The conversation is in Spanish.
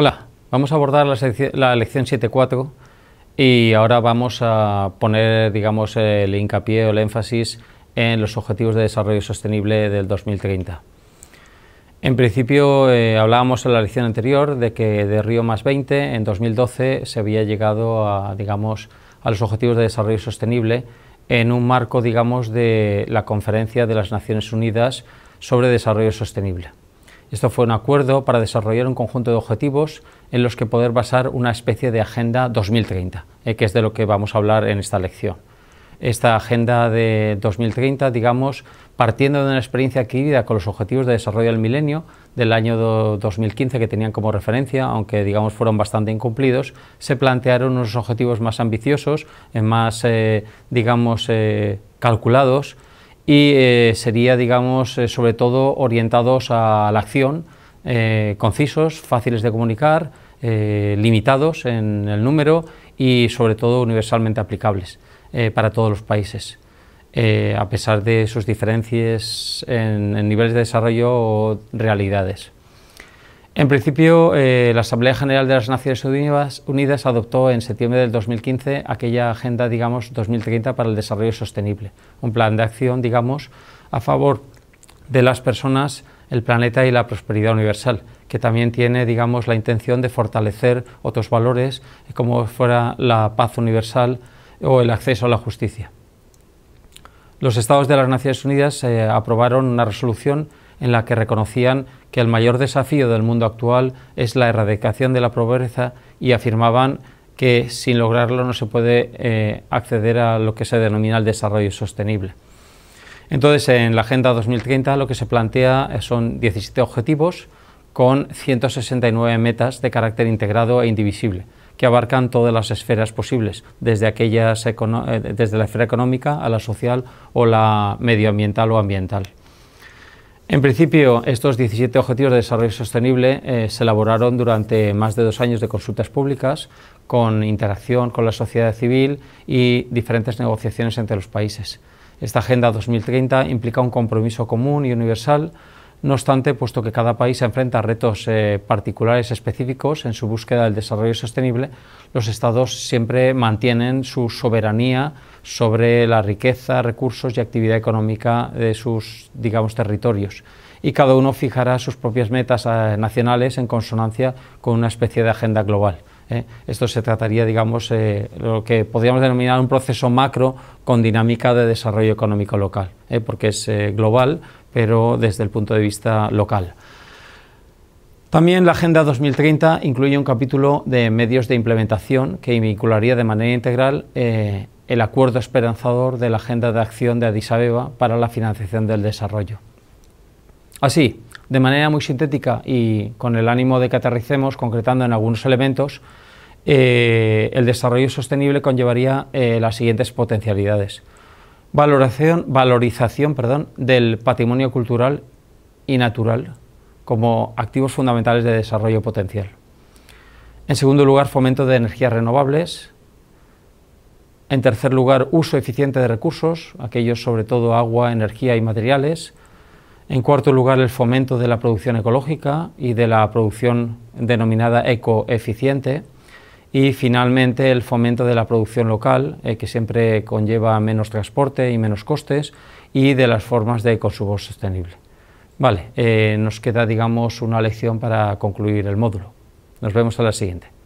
Hola, vamos a abordar la, lección 7.4 y ahora vamos a poner, digamos, el hincapié o el énfasis en los Objetivos de Desarrollo Sostenible del 2030. En principio, eh, hablábamos en la lección anterior de que de Río más 20, en 2012, se había llegado a, digamos, a los Objetivos de Desarrollo Sostenible en un marco, digamos, de la Conferencia de las Naciones Unidas sobre Desarrollo Sostenible. Esto fue un acuerdo para desarrollar un conjunto de objetivos en los que poder basar una especie de Agenda 2030, eh, que es de lo que vamos a hablar en esta lección. Esta Agenda de 2030, digamos, partiendo de una experiencia adquirida con los Objetivos de Desarrollo del Milenio del año 2015 que tenían como referencia, aunque digamos fueron bastante incumplidos, se plantearon unos objetivos más ambiciosos, eh, más, eh, digamos, calculados y eh, sería, digamos, eh, sobre todo orientados a la acción, eh, concisos, fáciles de comunicar, limitados en el número y sobre todo universalmente aplicables para todos los países. a pesar de sus diferencias en niveles de desarrollo o realidades. En principio, eh, la Asamblea General de las Naciones Unidas, adoptó en septiembre del 2015 aquella Agenda, digamos, 2030 para el Desarrollo Sostenible, un plan de acción, digamos, a favor de las personas, el planeta y la prosperidad universal, que también tiene, digamos, la intención de fortalecer otros valores eh, como fuera la paz universal o el acceso a la justicia. Los Estados de las Naciones Unidas eh, aprobaron una resolución en la que reconocían que el mayor desafío del mundo actual es la erradicación de la pobreza y afirmaban que sin lograrlo no se puede eh, acceder a lo que se denomina el desarrollo sostenible. Entonces, en la Agenda 2030 lo que se plantea eh, son 17 objetivos con 169 metas de carácter integrado e indivisible, que abarcan todas las esferas posibles, desde, aquellas eh, desde la esfera económica a la social o la medioambiental o ambiental. En principio, estos 17 Objetivos de Desarrollo Sostenible eh, se elaboraron durante más de dos años de consultas públicas con interacción con la sociedad civil y diferentes negociaciones entre los países. Esta Agenda 2030 implica un compromiso común y universal no obstante, puesto que cada país se enfrenta a retos eh, particulares específicos en su búsqueda del desarrollo sostenible, los Estados siempre mantienen su soberanía sobre la riqueza, recursos y actividad económica de sus, territorios. Y cada uno fijará sus propias metas eh, nacionales en consonancia con una especie de agenda global. ¿eh? Esto se trataría, digamos, eh, lo que podríamos denominar un proceso macro con dinámica de desarrollo económico local, ¿eh? porque es global, pero desde el punto de vista local. También la Agenda 2030 incluye un capítulo de medios de implementación que vincularía de manera integral el acuerdo esperanzador de la Agenda de Acción de Addis Abeba para la financiación del desarrollo. Así, de manera muy sintética y con el ánimo de que aterricemos, concretando en algunos elementos, eh, el desarrollo sostenible conllevaría eh, las siguientes potencialidades. valorización perdón, del patrimonio cultural y natural como activos fundamentales de desarrollo potencial. En segundo lugar, fomento de energías renovables. En tercer lugar, uso eficiente de recursos, aquellos sobre todo agua, energía y materiales. En cuarto lugar, el fomento de la producción ecológica y de la producción denominada ecoeficiente. Y finalmente, el fomento de la producción local, eh, que siempre conlleva menos transporte y menos costes, y de las formas de consumo sostenible. Vale, eh, nos queda, digamos, una lección para concluir el módulo. Nos vemos a la siguiente.